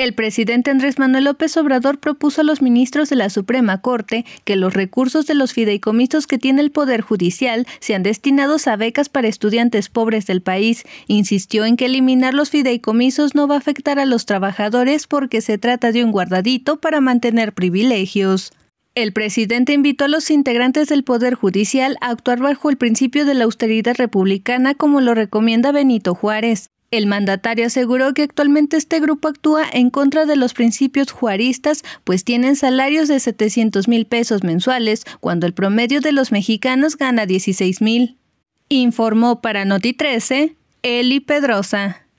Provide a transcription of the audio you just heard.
El presidente Andrés Manuel López Obrador propuso a los ministros de la Suprema Corte que los recursos de los fideicomisos que tiene el Poder Judicial sean destinados a becas para estudiantes pobres del país. Insistió en que eliminar los fideicomisos no va a afectar a los trabajadores porque se trata de un guardadito para mantener privilegios. El presidente invitó a los integrantes del Poder Judicial a actuar bajo el principio de la austeridad republicana como lo recomienda Benito Juárez. El mandatario aseguró que actualmente este grupo actúa en contra de los principios juaristas, pues tienen salarios de 700 mil pesos mensuales, cuando el promedio de los mexicanos gana 16 mil. Informó para Noti 13 Eli Pedrosa.